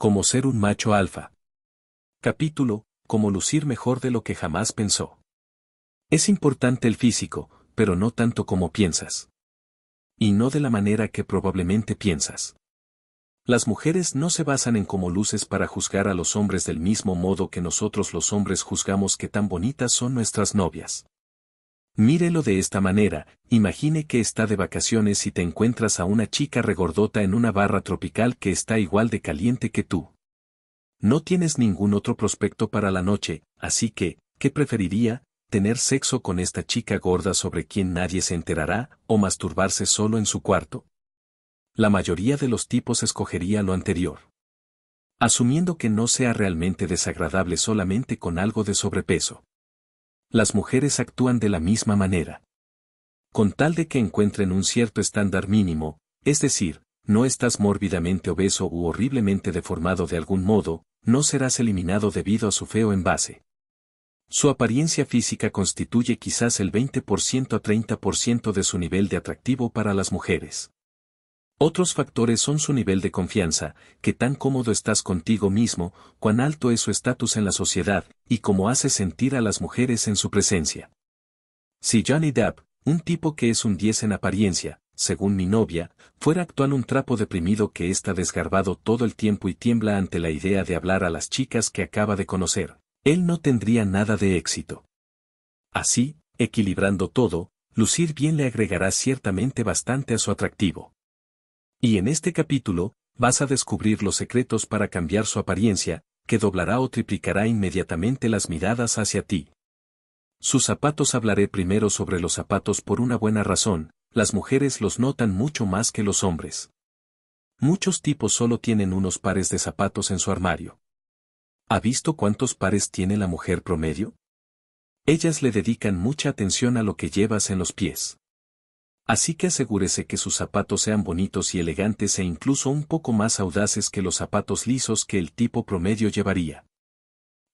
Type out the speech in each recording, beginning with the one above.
Como ser un macho alfa. Capítulo, Como lucir mejor de lo que jamás pensó. Es importante el físico, pero no tanto como piensas. Y no de la manera que probablemente piensas. Las mujeres no se basan en cómo luces para juzgar a los hombres del mismo modo que nosotros los hombres juzgamos que tan bonitas son nuestras novias. Mírelo de esta manera, imagine que está de vacaciones y te encuentras a una chica regordota en una barra tropical que está igual de caliente que tú. No tienes ningún otro prospecto para la noche, así que, ¿qué preferiría? ¿Tener sexo con esta chica gorda sobre quien nadie se enterará, o masturbarse solo en su cuarto? La mayoría de los tipos escogería lo anterior. Asumiendo que no sea realmente desagradable solamente con algo de sobrepeso las mujeres actúan de la misma manera. Con tal de que encuentren un cierto estándar mínimo, es decir, no estás mórbidamente obeso u horriblemente deformado de algún modo, no serás eliminado debido a su feo envase. Su apariencia física constituye quizás el 20% a 30% de su nivel de atractivo para las mujeres. Otros factores son su nivel de confianza, que tan cómodo estás contigo mismo, cuán alto es su estatus en la sociedad, y cómo hace sentir a las mujeres en su presencia. Si Johnny Depp, un tipo que es un 10 en apariencia, según mi novia, fuera actual un trapo deprimido que está desgarbado todo el tiempo y tiembla ante la idea de hablar a las chicas que acaba de conocer, él no tendría nada de éxito. Así, equilibrando todo, lucir bien le agregará ciertamente bastante a su atractivo. Y en este capítulo, vas a descubrir los secretos para cambiar su apariencia, que doblará o triplicará inmediatamente las miradas hacia ti. Sus zapatos hablaré primero sobre los zapatos por una buena razón, las mujeres los notan mucho más que los hombres. Muchos tipos solo tienen unos pares de zapatos en su armario. ¿Ha visto cuántos pares tiene la mujer promedio? Ellas le dedican mucha atención a lo que llevas en los pies. Así que asegúrese que sus zapatos sean bonitos y elegantes e incluso un poco más audaces que los zapatos lisos que el tipo promedio llevaría.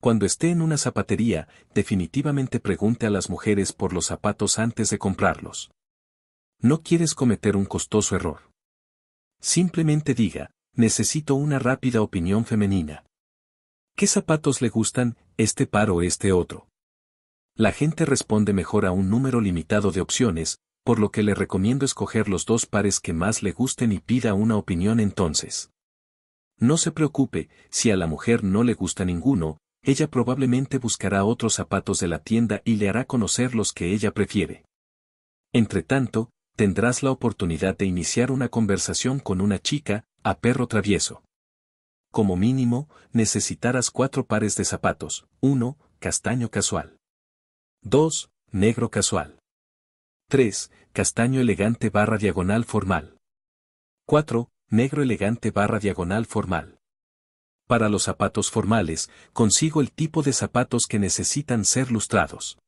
Cuando esté en una zapatería, definitivamente pregunte a las mujeres por los zapatos antes de comprarlos. No quieres cometer un costoso error. Simplemente diga, necesito una rápida opinión femenina. ¿Qué zapatos le gustan, este par o este otro? La gente responde mejor a un número limitado de opciones, por lo que le recomiendo escoger los dos pares que más le gusten y pida una opinión entonces. No se preocupe, si a la mujer no le gusta ninguno, ella probablemente buscará otros zapatos de la tienda y le hará conocer los que ella prefiere. Entretanto, tendrás la oportunidad de iniciar una conversación con una chica, a perro travieso. Como mínimo, necesitarás cuatro pares de zapatos, 1, castaño casual. 2, negro casual. 3. Castaño elegante barra diagonal formal. 4. Negro elegante barra diagonal formal. Para los zapatos formales, consigo el tipo de zapatos que necesitan ser lustrados.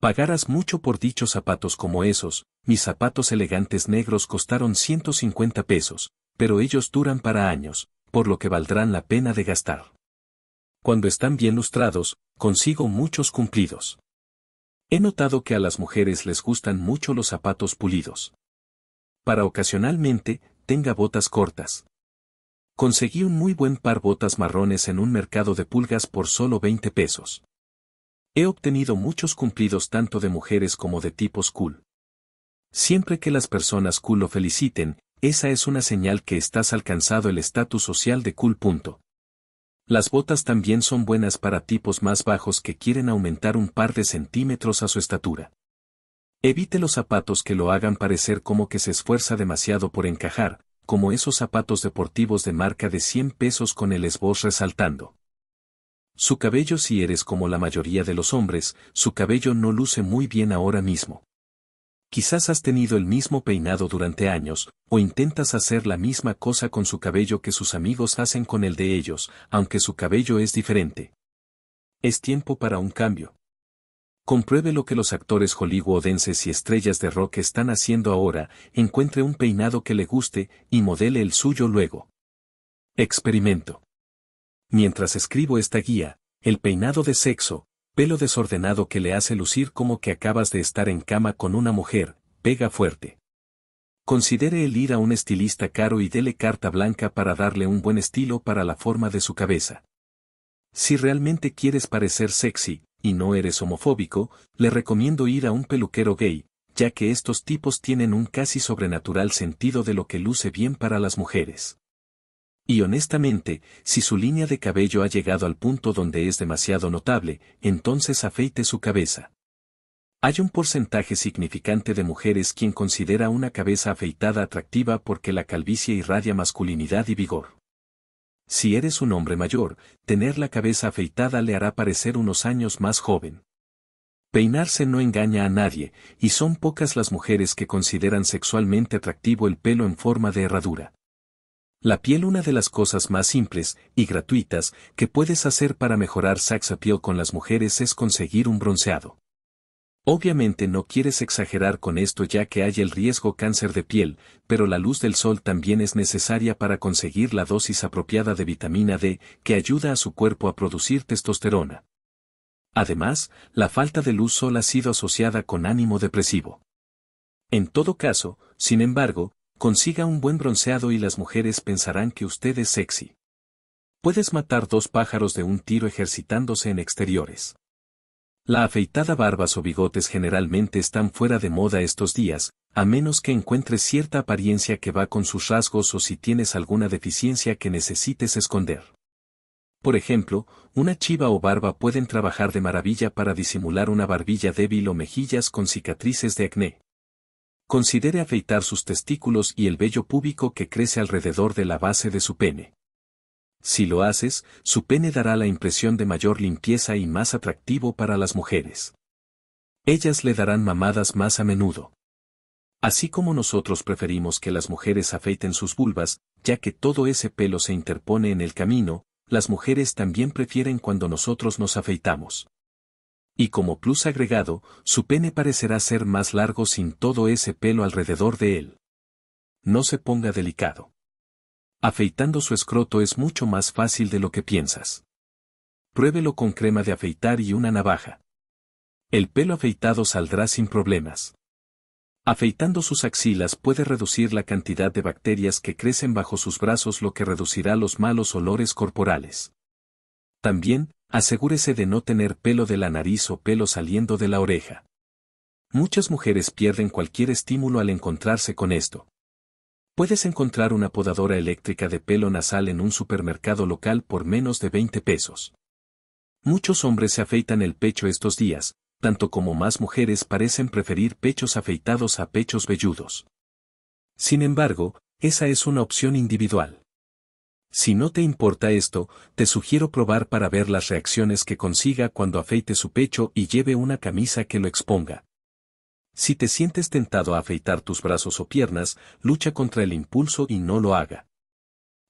Pagarás mucho por dichos zapatos como esos, mis zapatos elegantes negros costaron 150 pesos, pero ellos duran para años, por lo que valdrán la pena de gastar. Cuando están bien lustrados, consigo muchos cumplidos. He notado que a las mujeres les gustan mucho los zapatos pulidos. Para ocasionalmente, tenga botas cortas. Conseguí un muy buen par botas marrones en un mercado de pulgas por solo 20 pesos. He obtenido muchos cumplidos tanto de mujeres como de tipos cool. Siempre que las personas cool lo feliciten, esa es una señal que estás alcanzado el estatus social de cool. Las botas también son buenas para tipos más bajos que quieren aumentar un par de centímetros a su estatura. Evite los zapatos que lo hagan parecer como que se esfuerza demasiado por encajar, como esos zapatos deportivos de marca de 100 pesos con el esbozo resaltando. Su cabello si eres como la mayoría de los hombres, su cabello no luce muy bien ahora mismo. Quizás has tenido el mismo peinado durante años, o intentas hacer la misma cosa con su cabello que sus amigos hacen con el de ellos, aunque su cabello es diferente. Es tiempo para un cambio. Compruebe lo que los actores hollywoodenses y estrellas de rock están haciendo ahora, encuentre un peinado que le guste y modele el suyo luego. Experimento. Mientras escribo esta guía, el peinado de sexo, pelo desordenado que le hace lucir como que acabas de estar en cama con una mujer, pega fuerte. Considere el ir a un estilista caro y dele carta blanca para darle un buen estilo para la forma de su cabeza. Si realmente quieres parecer sexy, y no eres homofóbico, le recomiendo ir a un peluquero gay, ya que estos tipos tienen un casi sobrenatural sentido de lo que luce bien para las mujeres. Y honestamente, si su línea de cabello ha llegado al punto donde es demasiado notable, entonces afeite su cabeza. Hay un porcentaje significante de mujeres quien considera una cabeza afeitada atractiva porque la calvicie irradia masculinidad y vigor. Si eres un hombre mayor, tener la cabeza afeitada le hará parecer unos años más joven. Peinarse no engaña a nadie, y son pocas las mujeres que consideran sexualmente atractivo el pelo en forma de herradura. La piel una de las cosas más simples y gratuitas que puedes hacer para mejorar sex piel con las mujeres es conseguir un bronceado. Obviamente no quieres exagerar con esto ya que hay el riesgo cáncer de piel, pero la luz del sol también es necesaria para conseguir la dosis apropiada de vitamina D, que ayuda a su cuerpo a producir testosterona. Además, la falta de luz sol ha sido asociada con ánimo depresivo. En todo caso, sin embargo, Consiga un buen bronceado y las mujeres pensarán que usted es sexy. Puedes matar dos pájaros de un tiro ejercitándose en exteriores. La afeitada barbas o bigotes generalmente están fuera de moda estos días, a menos que encuentres cierta apariencia que va con sus rasgos o si tienes alguna deficiencia que necesites esconder. Por ejemplo, una chiva o barba pueden trabajar de maravilla para disimular una barbilla débil o mejillas con cicatrices de acné. Considere afeitar sus testículos y el vello púbico que crece alrededor de la base de su pene. Si lo haces, su pene dará la impresión de mayor limpieza y más atractivo para las mujeres. Ellas le darán mamadas más a menudo. Así como nosotros preferimos que las mujeres afeiten sus vulvas, ya que todo ese pelo se interpone en el camino, las mujeres también prefieren cuando nosotros nos afeitamos. Y como plus agregado, su pene parecerá ser más largo sin todo ese pelo alrededor de él. No se ponga delicado. Afeitando su escroto es mucho más fácil de lo que piensas. Pruébelo con crema de afeitar y una navaja. El pelo afeitado saldrá sin problemas. Afeitando sus axilas puede reducir la cantidad de bacterias que crecen bajo sus brazos lo que reducirá los malos olores corporales. También, asegúrese de no tener pelo de la nariz o pelo saliendo de la oreja. Muchas mujeres pierden cualquier estímulo al encontrarse con esto. Puedes encontrar una podadora eléctrica de pelo nasal en un supermercado local por menos de 20 pesos. Muchos hombres se afeitan el pecho estos días, tanto como más mujeres parecen preferir pechos afeitados a pechos velludos. Sin embargo, esa es una opción individual. Si no te importa esto, te sugiero probar para ver las reacciones que consiga cuando afeite su pecho y lleve una camisa que lo exponga. Si te sientes tentado a afeitar tus brazos o piernas, lucha contra el impulso y no lo haga.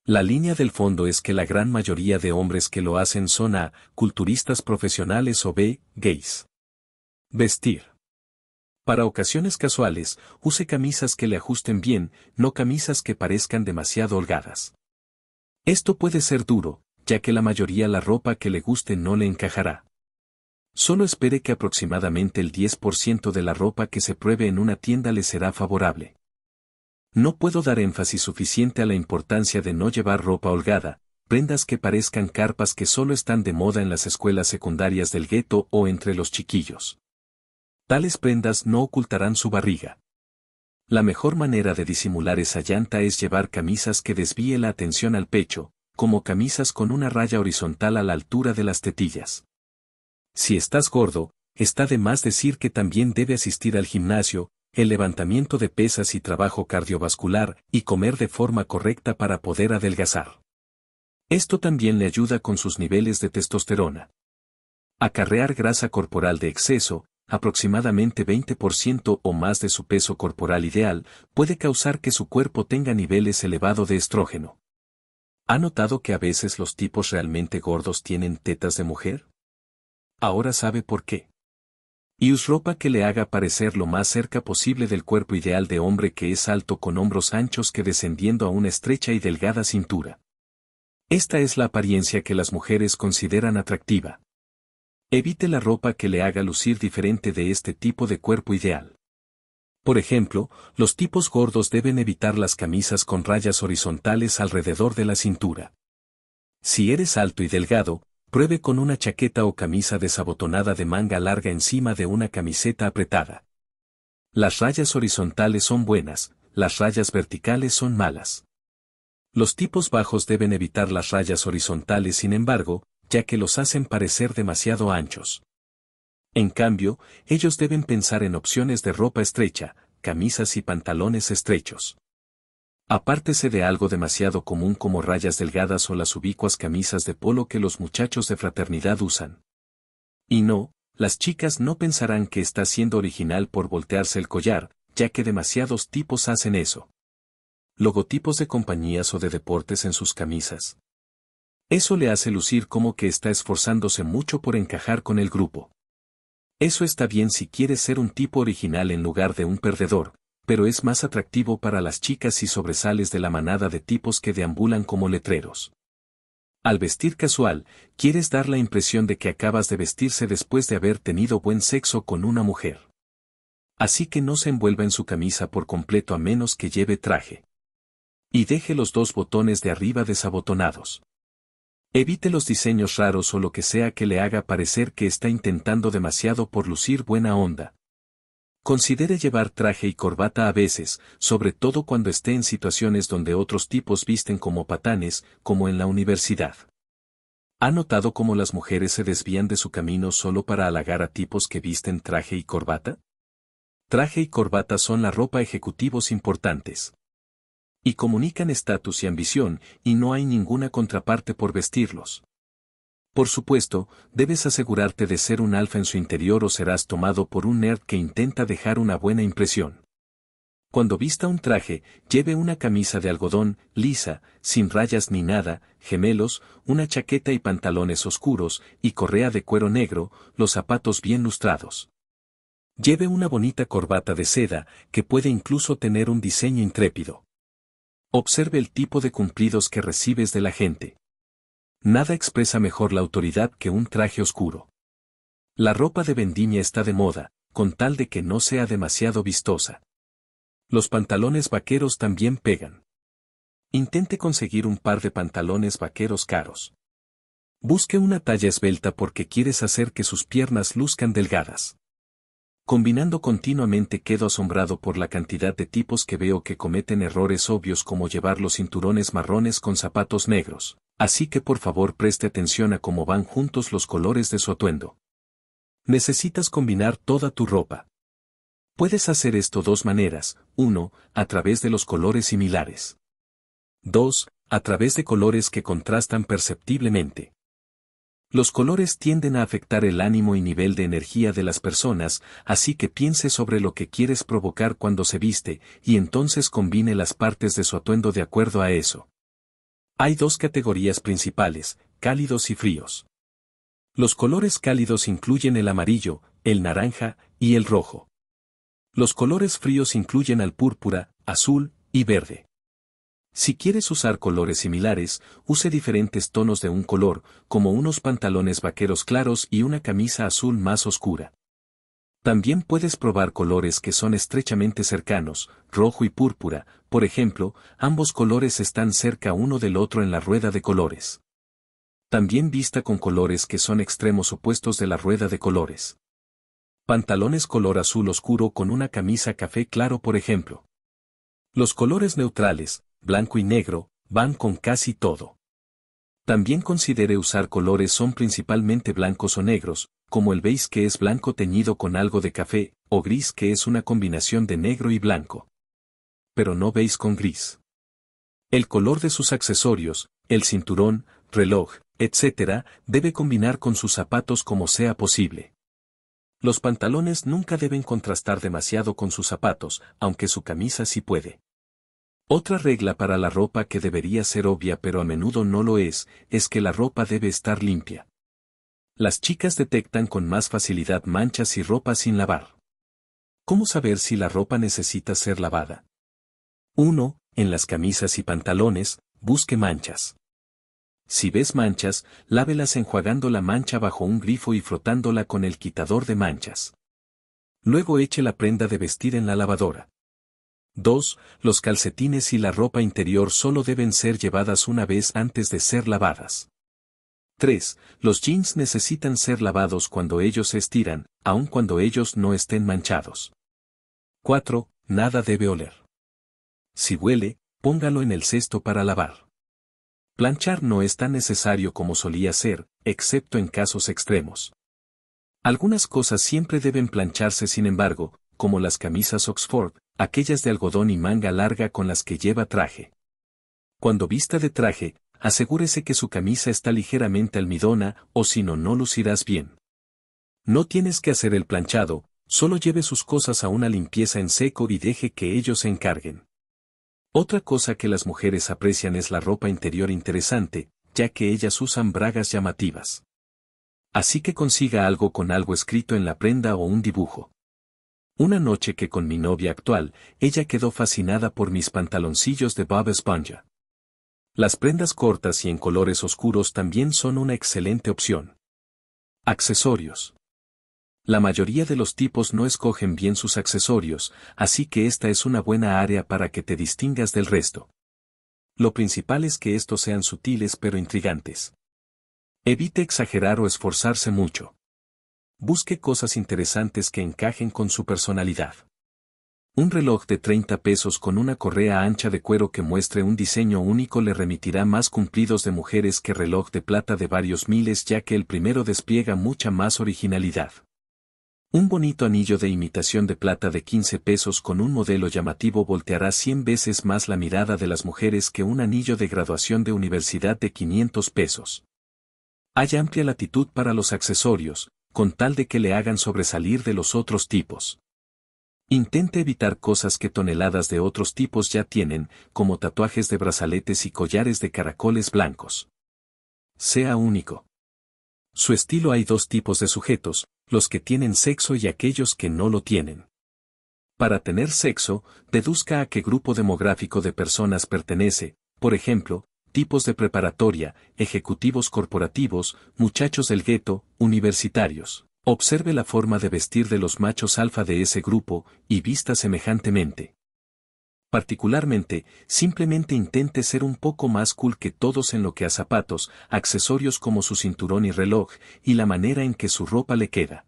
La línea del fondo es que la gran mayoría de hombres que lo hacen son A, culturistas profesionales o B, gays. Vestir. Para ocasiones casuales, use camisas que le ajusten bien, no camisas que parezcan demasiado holgadas. Esto puede ser duro, ya que la mayoría la ropa que le guste no le encajará. Solo espere que aproximadamente el 10% de la ropa que se pruebe en una tienda le será favorable. No puedo dar énfasis suficiente a la importancia de no llevar ropa holgada, prendas que parezcan carpas que solo están de moda en las escuelas secundarias del gueto o entre los chiquillos. Tales prendas no ocultarán su barriga. La mejor manera de disimular esa llanta es llevar camisas que desvíe la atención al pecho, como camisas con una raya horizontal a la altura de las tetillas. Si estás gordo, está de más decir que también debe asistir al gimnasio, el levantamiento de pesas y trabajo cardiovascular, y comer de forma correcta para poder adelgazar. Esto también le ayuda con sus niveles de testosterona. Acarrear grasa corporal de exceso, aproximadamente 20% o más de su peso corporal ideal, puede causar que su cuerpo tenga niveles elevados de estrógeno. ¿Ha notado que a veces los tipos realmente gordos tienen tetas de mujer? Ahora sabe por qué. Y us ropa que le haga parecer lo más cerca posible del cuerpo ideal de hombre que es alto con hombros anchos que descendiendo a una estrecha y delgada cintura. Esta es la apariencia que las mujeres consideran atractiva. Evite la ropa que le haga lucir diferente de este tipo de cuerpo ideal. Por ejemplo, los tipos gordos deben evitar las camisas con rayas horizontales alrededor de la cintura. Si eres alto y delgado, pruebe con una chaqueta o camisa desabotonada de manga larga encima de una camiseta apretada. Las rayas horizontales son buenas, las rayas verticales son malas. Los tipos bajos deben evitar las rayas horizontales, sin embargo, ya que los hacen parecer demasiado anchos. En cambio, ellos deben pensar en opciones de ropa estrecha, camisas y pantalones estrechos. Apártese de algo demasiado común como rayas delgadas o las ubicuas camisas de polo que los muchachos de fraternidad usan. Y no, las chicas no pensarán que está siendo original por voltearse el collar, ya que demasiados tipos hacen eso. Logotipos de compañías o de deportes en sus camisas. Eso le hace lucir como que está esforzándose mucho por encajar con el grupo. Eso está bien si quieres ser un tipo original en lugar de un perdedor, pero es más atractivo para las chicas y sobresales de la manada de tipos que deambulan como letreros. Al vestir casual, quieres dar la impresión de que acabas de vestirse después de haber tenido buen sexo con una mujer. Así que no se envuelva en su camisa por completo a menos que lleve traje. Y deje los dos botones de arriba desabotonados. Evite los diseños raros o lo que sea que le haga parecer que está intentando demasiado por lucir buena onda. Considere llevar traje y corbata a veces, sobre todo cuando esté en situaciones donde otros tipos visten como patanes, como en la universidad. ¿Ha notado cómo las mujeres se desvían de su camino solo para halagar a tipos que visten traje y corbata? Traje y corbata son la ropa ejecutivos importantes y comunican estatus y ambición, y no hay ninguna contraparte por vestirlos. Por supuesto, debes asegurarte de ser un alfa en su interior o serás tomado por un nerd que intenta dejar una buena impresión. Cuando vista un traje, lleve una camisa de algodón, lisa, sin rayas ni nada, gemelos, una chaqueta y pantalones oscuros, y correa de cuero negro, los zapatos bien lustrados. Lleve una bonita corbata de seda, que puede incluso tener un diseño intrépido. Observe el tipo de cumplidos que recibes de la gente. Nada expresa mejor la autoridad que un traje oscuro. La ropa de vendimia está de moda, con tal de que no sea demasiado vistosa. Los pantalones vaqueros también pegan. Intente conseguir un par de pantalones vaqueros caros. Busque una talla esbelta porque quieres hacer que sus piernas luzcan delgadas. Combinando continuamente quedo asombrado por la cantidad de tipos que veo que cometen errores obvios como llevar los cinturones marrones con zapatos negros, así que por favor preste atención a cómo van juntos los colores de su atuendo. Necesitas combinar toda tu ropa. Puedes hacer esto dos maneras, 1. A través de los colores similares. 2. A través de colores que contrastan perceptiblemente. Los colores tienden a afectar el ánimo y nivel de energía de las personas, así que piense sobre lo que quieres provocar cuando se viste, y entonces combine las partes de su atuendo de acuerdo a eso. Hay dos categorías principales, cálidos y fríos. Los colores cálidos incluyen el amarillo, el naranja y el rojo. Los colores fríos incluyen al púrpura, azul y verde. Si quieres usar colores similares, use diferentes tonos de un color, como unos pantalones vaqueros claros y una camisa azul más oscura. También puedes probar colores que son estrechamente cercanos, rojo y púrpura, por ejemplo, ambos colores están cerca uno del otro en la rueda de colores. También vista con colores que son extremos opuestos de la rueda de colores. Pantalones color azul oscuro con una camisa café claro por ejemplo. Los colores neutrales, blanco y negro, van con casi todo. También considere usar colores son principalmente blancos o negros, como el beige que es blanco teñido con algo de café, o gris que es una combinación de negro y blanco. Pero no veis con gris. El color de sus accesorios, el cinturón, reloj, etc., debe combinar con sus zapatos como sea posible. Los pantalones nunca deben contrastar demasiado con sus zapatos, aunque su camisa sí puede. Otra regla para la ropa que debería ser obvia pero a menudo no lo es, es que la ropa debe estar limpia. Las chicas detectan con más facilidad manchas y ropa sin lavar. ¿Cómo saber si la ropa necesita ser lavada? 1. En las camisas y pantalones, busque manchas. Si ves manchas, lávelas enjuagando la mancha bajo un grifo y frotándola con el quitador de manchas. Luego eche la prenda de vestir en la lavadora. 2. Los calcetines y la ropa interior solo deben ser llevadas una vez antes de ser lavadas. 3. Los jeans necesitan ser lavados cuando ellos se estiran, aun cuando ellos no estén manchados. 4. Nada debe oler. Si huele, póngalo en el cesto para lavar. Planchar no es tan necesario como solía ser, excepto en casos extremos. Algunas cosas siempre deben plancharse sin embargo, como las camisas Oxford, aquellas de algodón y manga larga con las que lleva traje. Cuando vista de traje, asegúrese que su camisa está ligeramente almidona o si no no lucirás bien. No tienes que hacer el planchado, solo lleve sus cosas a una limpieza en seco y deje que ellos se encarguen. Otra cosa que las mujeres aprecian es la ropa interior interesante, ya que ellas usan bragas llamativas. Así que consiga algo con algo escrito en la prenda o un dibujo. Una noche que con mi novia actual, ella quedó fascinada por mis pantaloncillos de Bob Esponja. Las prendas cortas y en colores oscuros también son una excelente opción. Accesorios. La mayoría de los tipos no escogen bien sus accesorios, así que esta es una buena área para que te distingas del resto. Lo principal es que estos sean sutiles pero intrigantes. Evite exagerar o esforzarse mucho busque cosas interesantes que encajen con su personalidad. Un reloj de 30 pesos con una correa ancha de cuero que muestre un diseño único le remitirá más cumplidos de mujeres que reloj de plata de varios miles ya que el primero despliega mucha más originalidad. Un bonito anillo de imitación de plata de 15 pesos con un modelo llamativo volteará 100 veces más la mirada de las mujeres que un anillo de graduación de universidad de 500 pesos. Hay amplia latitud para los accesorios, con tal de que le hagan sobresalir de los otros tipos. Intente evitar cosas que toneladas de otros tipos ya tienen, como tatuajes de brazaletes y collares de caracoles blancos. Sea único. Su estilo hay dos tipos de sujetos, los que tienen sexo y aquellos que no lo tienen. Para tener sexo, deduzca a qué grupo demográfico de personas pertenece, por ejemplo, tipos de preparatoria, ejecutivos corporativos, muchachos del gueto, universitarios. Observe la forma de vestir de los machos alfa de ese grupo y vista semejantemente. Particularmente, simplemente intente ser un poco más cool que todos en lo que a zapatos, accesorios como su cinturón y reloj, y la manera en que su ropa le queda.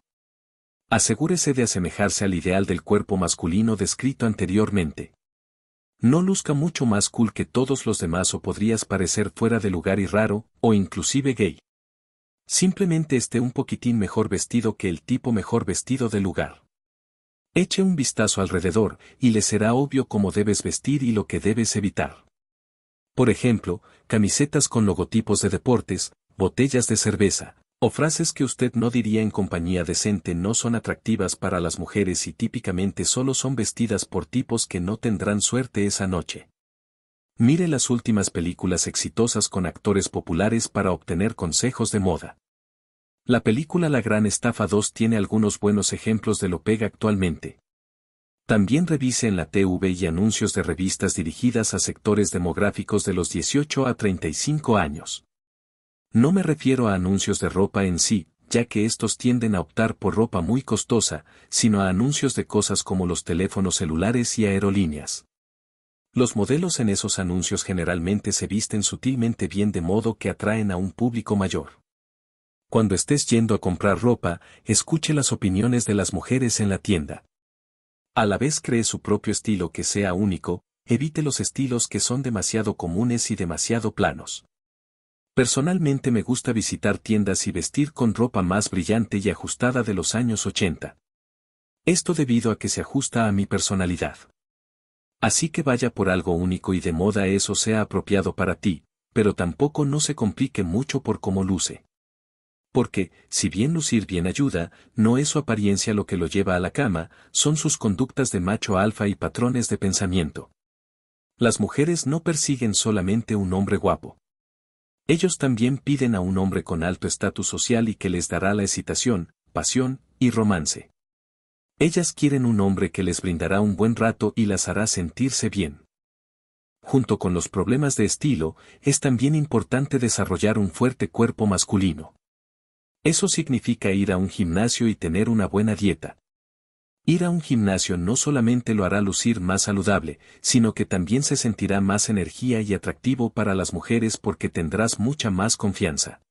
Asegúrese de asemejarse al ideal del cuerpo masculino descrito anteriormente. No luzca mucho más cool que todos los demás o podrías parecer fuera de lugar y raro, o inclusive gay. Simplemente esté un poquitín mejor vestido que el tipo mejor vestido del lugar. Eche un vistazo alrededor, y le será obvio cómo debes vestir y lo que debes evitar. Por ejemplo, camisetas con logotipos de deportes, botellas de cerveza, o frases que usted no diría en compañía decente no son atractivas para las mujeres y típicamente solo son vestidas por tipos que no tendrán suerte esa noche. Mire las últimas películas exitosas con actores populares para obtener consejos de moda. La película La Gran Estafa 2 tiene algunos buenos ejemplos de lo pega actualmente. También revise en la TV y anuncios de revistas dirigidas a sectores demográficos de los 18 a 35 años. No me refiero a anuncios de ropa en sí, ya que estos tienden a optar por ropa muy costosa, sino a anuncios de cosas como los teléfonos celulares y aerolíneas. Los modelos en esos anuncios generalmente se visten sutilmente bien de modo que atraen a un público mayor. Cuando estés yendo a comprar ropa, escuche las opiniones de las mujeres en la tienda. A la vez cree su propio estilo que sea único, evite los estilos que son demasiado comunes y demasiado planos. Personalmente me gusta visitar tiendas y vestir con ropa más brillante y ajustada de los años 80. Esto debido a que se ajusta a mi personalidad. Así que vaya por algo único y de moda eso sea apropiado para ti, pero tampoco no se complique mucho por cómo luce. Porque, si bien lucir bien ayuda, no es su apariencia lo que lo lleva a la cama, son sus conductas de macho alfa y patrones de pensamiento. Las mujeres no persiguen solamente un hombre guapo. Ellos también piden a un hombre con alto estatus social y que les dará la excitación, pasión y romance. Ellas quieren un hombre que les brindará un buen rato y las hará sentirse bien. Junto con los problemas de estilo, es también importante desarrollar un fuerte cuerpo masculino. Eso significa ir a un gimnasio y tener una buena dieta. Ir a un gimnasio no solamente lo hará lucir más saludable, sino que también se sentirá más energía y atractivo para las mujeres porque tendrás mucha más confianza.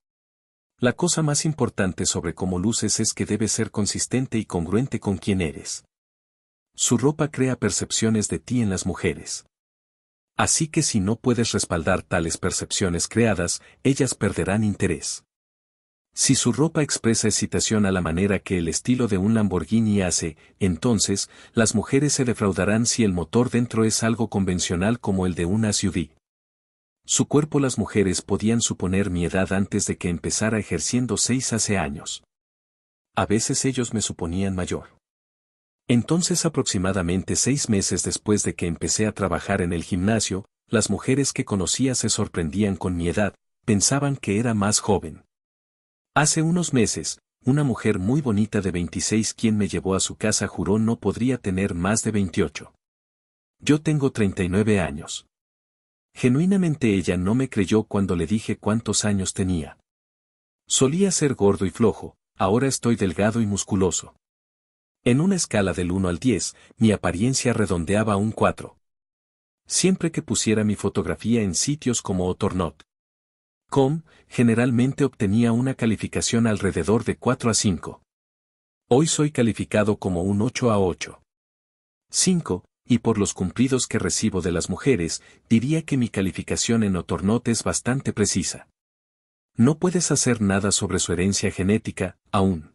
La cosa más importante sobre cómo luces es que debes ser consistente y congruente con quien eres. Su ropa crea percepciones de ti en las mujeres. Así que si no puedes respaldar tales percepciones creadas, ellas perderán interés. Si su ropa expresa excitación a la manera que el estilo de un Lamborghini hace, entonces, las mujeres se defraudarán si el motor dentro es algo convencional como el de una SUV. Su cuerpo las mujeres podían suponer mi edad antes de que empezara ejerciendo seis hace años. A veces ellos me suponían mayor. Entonces aproximadamente seis meses después de que empecé a trabajar en el gimnasio, las mujeres que conocía se sorprendían con mi edad, pensaban que era más joven. Hace unos meses, una mujer muy bonita de 26 quien me llevó a su casa juró no podría tener más de 28. Yo tengo 39 años. Genuinamente ella no me creyó cuando le dije cuántos años tenía. Solía ser gordo y flojo, ahora estoy delgado y musculoso. En una escala del 1 al 10, mi apariencia redondeaba un 4. Siempre que pusiera mi fotografía en sitios como Otornot, Com generalmente obtenía una calificación alrededor de 4 a 5. Hoy soy calificado como un 8 a 8. 5, y por los cumplidos que recibo de las mujeres, diría que mi calificación en Otornot es bastante precisa. No puedes hacer nada sobre su herencia genética, aún.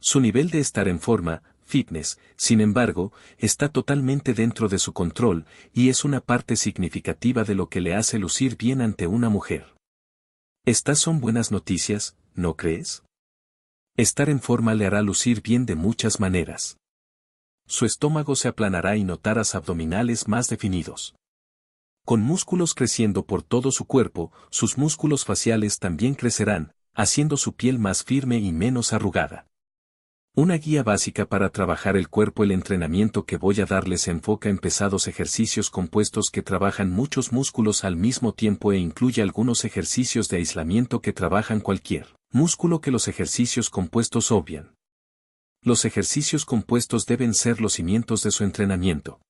Su nivel de estar en forma, fitness, sin embargo, está totalmente dentro de su control y es una parte significativa de lo que le hace lucir bien ante una mujer. Estas son buenas noticias, ¿no crees? Estar en forma le hará lucir bien de muchas maneras. Su estómago se aplanará y notarás abdominales más definidos. Con músculos creciendo por todo su cuerpo, sus músculos faciales también crecerán, haciendo su piel más firme y menos arrugada. Una guía básica para trabajar el cuerpo El entrenamiento que voy a darles enfoca en pesados ejercicios compuestos que trabajan muchos músculos al mismo tiempo e incluye algunos ejercicios de aislamiento que trabajan cualquier músculo que los ejercicios compuestos obvian. Los ejercicios compuestos deben ser los cimientos de su entrenamiento.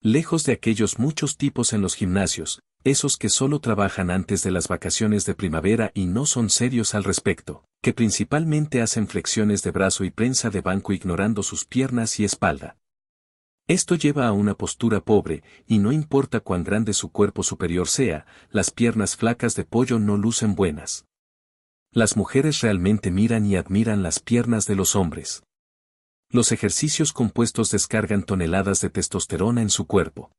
Lejos de aquellos muchos tipos en los gimnasios, esos que solo trabajan antes de las vacaciones de primavera y no son serios al respecto, que principalmente hacen flexiones de brazo y prensa de banco ignorando sus piernas y espalda. Esto lleva a una postura pobre, y no importa cuán grande su cuerpo superior sea, las piernas flacas de pollo no lucen buenas. Las mujeres realmente miran y admiran las piernas de los hombres. Los ejercicios compuestos descargan toneladas de testosterona en su cuerpo.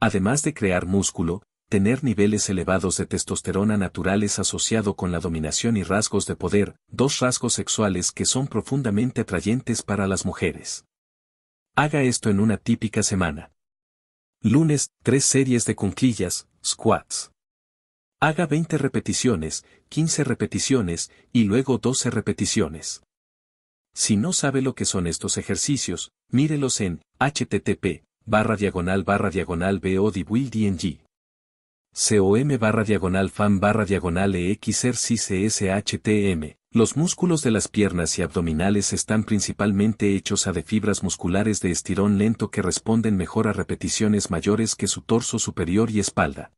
Además de crear músculo, tener niveles elevados de testosterona naturales asociado con la dominación y rasgos de poder, dos rasgos sexuales que son profundamente atrayentes para las mujeres. Haga esto en una típica semana. Lunes, tres series de cunclillas, squats. Haga 20 repeticiones, 15 repeticiones y luego 12 repeticiones. Si no sabe lo que son estos ejercicios, mírelos en http barra diagonal barra diagonal COM barra diagonal Fan barra diagonal EXRCSHTM. Los músculos de las piernas y abdominales están principalmente hechos a de fibras musculares de estirón lento que responden mejor a repeticiones mayores que su torso superior y espalda.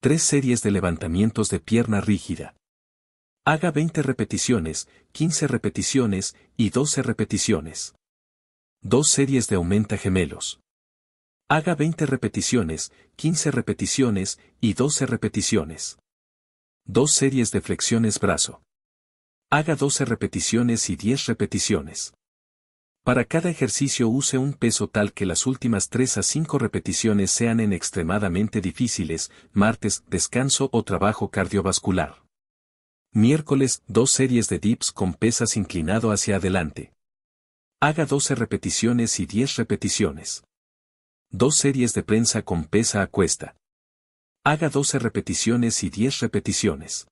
Tres series de levantamientos de pierna rígida. Haga 20 repeticiones, 15 repeticiones y 12 repeticiones. Dos series de aumenta gemelos. Haga 20 repeticiones, 15 repeticiones y 12 repeticiones. Dos series de flexiones brazo. Haga 12 repeticiones y 10 repeticiones. Para cada ejercicio use un peso tal que las últimas 3 a 5 repeticiones sean en extremadamente difíciles, martes, descanso o trabajo cardiovascular. Miércoles, dos series de dips con pesas inclinado hacia adelante. Haga 12 repeticiones y 10 repeticiones. Dos series de prensa con pesa a cuesta. Haga 12 repeticiones y 10 repeticiones.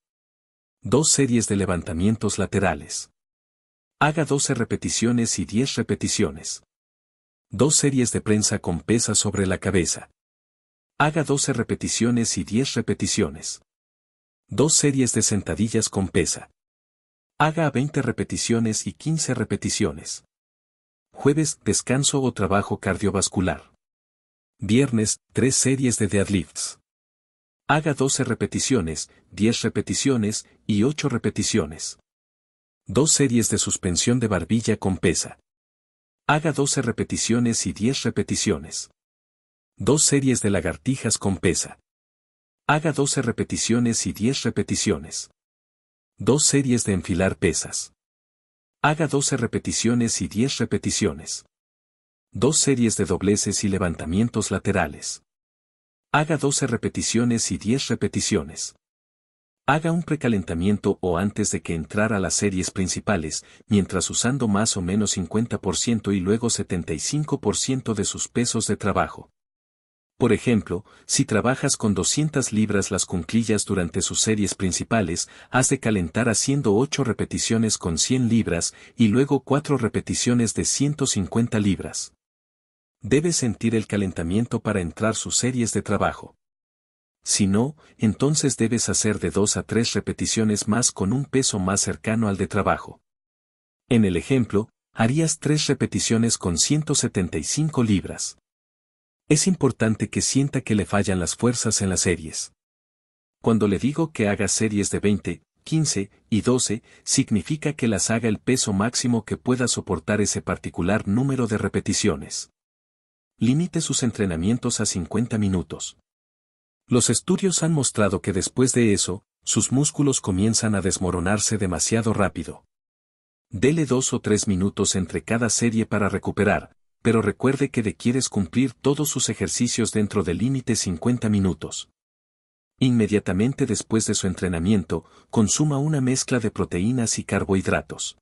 Dos series de levantamientos laterales. Haga 12 repeticiones y 10 repeticiones. Dos series de prensa con pesa sobre la cabeza. Haga 12 repeticiones y 10 repeticiones. Dos series de sentadillas con pesa. Haga 20 repeticiones y 15 repeticiones. Jueves, descanso o trabajo cardiovascular. Viernes, 3 series de deadlifts. Haga 12 repeticiones, 10 repeticiones y 8 repeticiones. 2 series de suspensión de barbilla con pesa. Haga 12 repeticiones y 10 repeticiones. 2 series de lagartijas con pesa. Haga 12 repeticiones y 10 repeticiones. 2 series de enfilar pesas. Haga 12 repeticiones y 10 repeticiones dos series de dobleces y levantamientos laterales. Haga 12 repeticiones y 10 repeticiones. Haga un precalentamiento o antes de que entrar a las series principales, mientras usando más o menos 50% y luego 75% de sus pesos de trabajo. Por ejemplo, si trabajas con 200 libras las cunclillas durante sus series principales, has de calentar haciendo 8 repeticiones con 100 libras y luego 4 repeticiones de 150 libras debes sentir el calentamiento para entrar sus series de trabajo. Si no, entonces debes hacer de dos a tres repeticiones más con un peso más cercano al de trabajo. En el ejemplo, harías tres repeticiones con 175 libras. Es importante que sienta que le fallan las fuerzas en las series. Cuando le digo que haga series de 20, 15 y 12, significa que las haga el peso máximo que pueda soportar ese particular número de repeticiones limite sus entrenamientos a 50 minutos. Los estudios han mostrado que después de eso, sus músculos comienzan a desmoronarse demasiado rápido. Dele dos o tres minutos entre cada serie para recuperar, pero recuerde que de quieres cumplir todos sus ejercicios dentro del límite 50 minutos. Inmediatamente después de su entrenamiento, consuma una mezcla de proteínas y carbohidratos.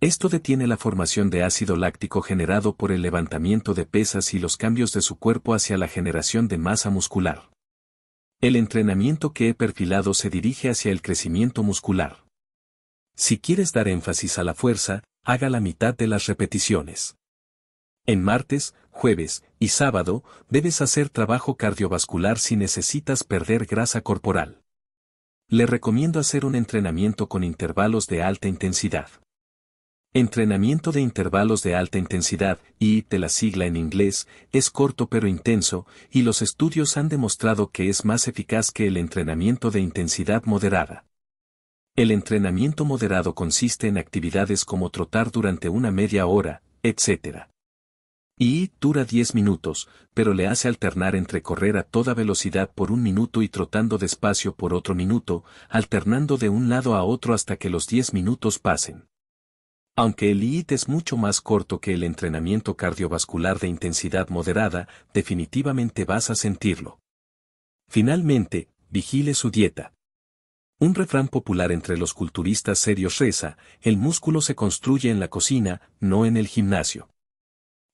Esto detiene la formación de ácido láctico generado por el levantamiento de pesas y los cambios de su cuerpo hacia la generación de masa muscular. El entrenamiento que he perfilado se dirige hacia el crecimiento muscular. Si quieres dar énfasis a la fuerza, haga la mitad de las repeticiones. En martes, jueves y sábado, debes hacer trabajo cardiovascular si necesitas perder grasa corporal. Le recomiendo hacer un entrenamiento con intervalos de alta intensidad. Entrenamiento de intervalos de alta intensidad, de la sigla en inglés, es corto pero intenso, y los estudios han demostrado que es más eficaz que el entrenamiento de intensidad moderada. El entrenamiento moderado consiste en actividades como trotar durante una media hora, etc. Y dura 10 minutos, pero le hace alternar entre correr a toda velocidad por un minuto y trotando despacio por otro minuto, alternando de un lado a otro hasta que los 10 minutos pasen. Aunque el IIT es mucho más corto que el entrenamiento cardiovascular de intensidad moderada, definitivamente vas a sentirlo. Finalmente, vigile su dieta. Un refrán popular entre los culturistas serios reza, el músculo se construye en la cocina, no en el gimnasio.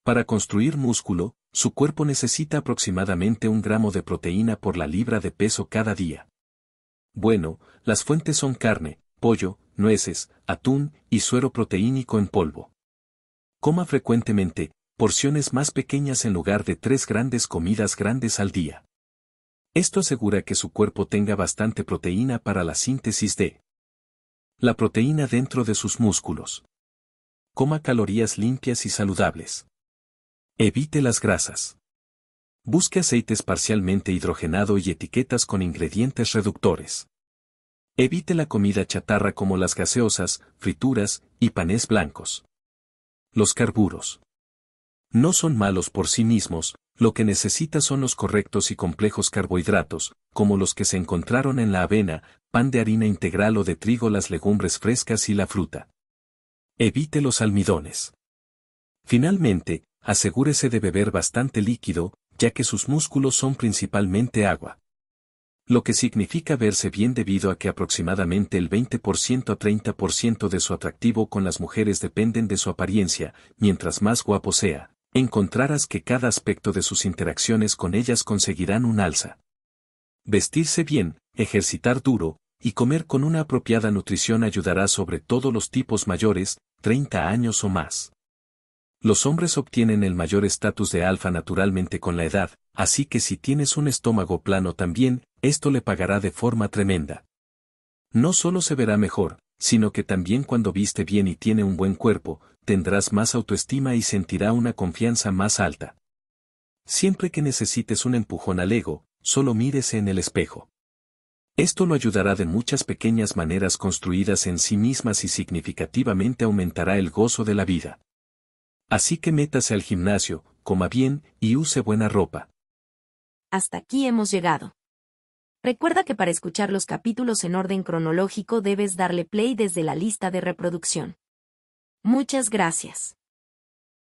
Para construir músculo, su cuerpo necesita aproximadamente un gramo de proteína por la libra de peso cada día. Bueno, las fuentes son carne, pollo, nueces, atún y suero proteínico en polvo. Coma frecuentemente, porciones más pequeñas en lugar de tres grandes comidas grandes al día. Esto asegura que su cuerpo tenga bastante proteína para la síntesis de la proteína dentro de sus músculos. Coma calorías limpias y saludables. Evite las grasas. Busque aceites parcialmente hidrogenado y etiquetas con ingredientes reductores. Evite la comida chatarra como las gaseosas, frituras y panes blancos. Los carburos. No son malos por sí mismos, lo que necesita son los correctos y complejos carbohidratos, como los que se encontraron en la avena, pan de harina integral o de trigo, las legumbres frescas y la fruta. Evite los almidones. Finalmente, asegúrese de beber bastante líquido, ya que sus músculos son principalmente agua lo que significa verse bien debido a que aproximadamente el 20% a 30% de su atractivo con las mujeres dependen de su apariencia, mientras más guapo sea, encontrarás que cada aspecto de sus interacciones con ellas conseguirán un alza. Vestirse bien, ejercitar duro, y comer con una apropiada nutrición ayudará sobre todo los tipos mayores, 30 años o más. Los hombres obtienen el mayor estatus de alfa naturalmente con la edad, así que si tienes un estómago plano también, esto le pagará de forma tremenda. No solo se verá mejor, sino que también cuando viste bien y tiene un buen cuerpo, tendrás más autoestima y sentirá una confianza más alta. Siempre que necesites un empujón al ego, solo mírese en el espejo. Esto lo ayudará de muchas pequeñas maneras construidas en sí mismas y significativamente aumentará el gozo de la vida. Así que métase al gimnasio, coma bien y use buena ropa. Hasta aquí hemos llegado. Recuerda que para escuchar los capítulos en orden cronológico debes darle play desde la lista de reproducción. Muchas gracias.